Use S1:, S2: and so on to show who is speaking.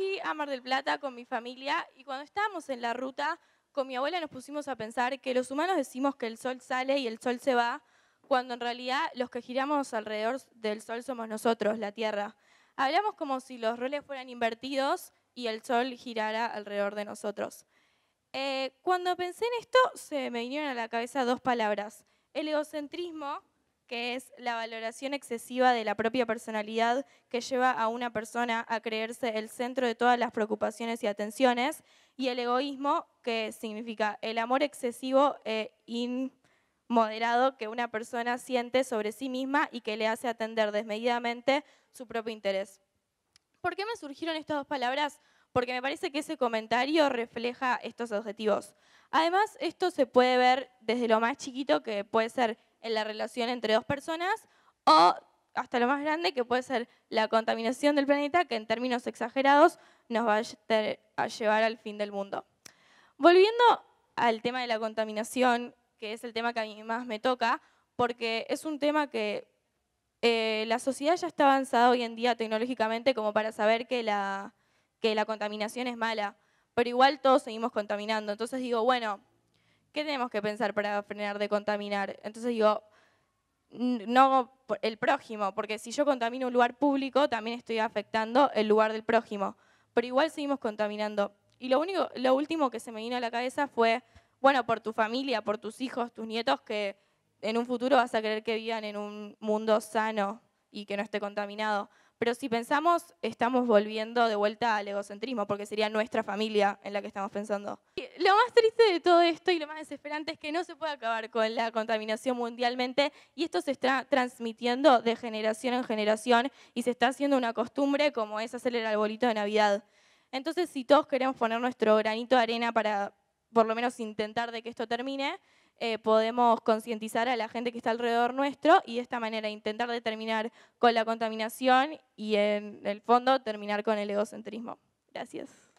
S1: fui a Mar del Plata con mi familia y cuando estábamos en la ruta con mi abuela nos pusimos a pensar que los humanos decimos que el sol sale y el sol se va, cuando en realidad los que giramos alrededor del sol somos nosotros, la Tierra. Hablamos como si los roles fueran invertidos y el sol girara alrededor de nosotros. Eh, cuando pensé en esto, se me vinieron a la cabeza dos palabras, el egocentrismo que es la valoración excesiva de la propia personalidad que lleva a una persona a creerse el centro de todas las preocupaciones y atenciones, y el egoísmo, que significa el amor excesivo e inmoderado que una persona siente sobre sí misma y que le hace atender desmedidamente su propio interés. ¿Por qué me surgieron estas dos palabras? Porque me parece que ese comentario refleja estos objetivos. Además, esto se puede ver desde lo más chiquito, que puede ser en la relación entre dos personas o hasta lo más grande que puede ser la contaminación del planeta que en términos exagerados nos va a llevar al fin del mundo. Volviendo al tema de la contaminación, que es el tema que a mí más me toca, porque es un tema que eh, la sociedad ya está avanzada hoy en día tecnológicamente como para saber que la, que la contaminación es mala, pero igual todos seguimos contaminando. Entonces digo, bueno, ¿qué tenemos que pensar para frenar de contaminar? Entonces digo, no el prójimo, porque si yo contamino un lugar público, también estoy afectando el lugar del prójimo, pero igual seguimos contaminando. Y lo, único, lo último que se me vino a la cabeza fue, bueno, por tu familia, por tus hijos, tus nietos, que en un futuro vas a querer que vivan en un mundo sano y que no esté contaminado. Pero si pensamos, estamos volviendo de vuelta al egocentrismo, porque sería nuestra familia en la que estamos pensando. lo más triste de todo esto y lo más desesperante es que no se puede acabar con la contaminación mundialmente y esto se está transmitiendo de generación en generación y se está haciendo una costumbre como es hacer el arbolito de Navidad. Entonces, si todos queremos poner nuestro granito de arena para por lo menos intentar de que esto termine, eh, podemos concientizar a la gente que está alrededor nuestro y de esta manera intentar determinar terminar con la contaminación y en el fondo terminar con el egocentrismo. Gracias.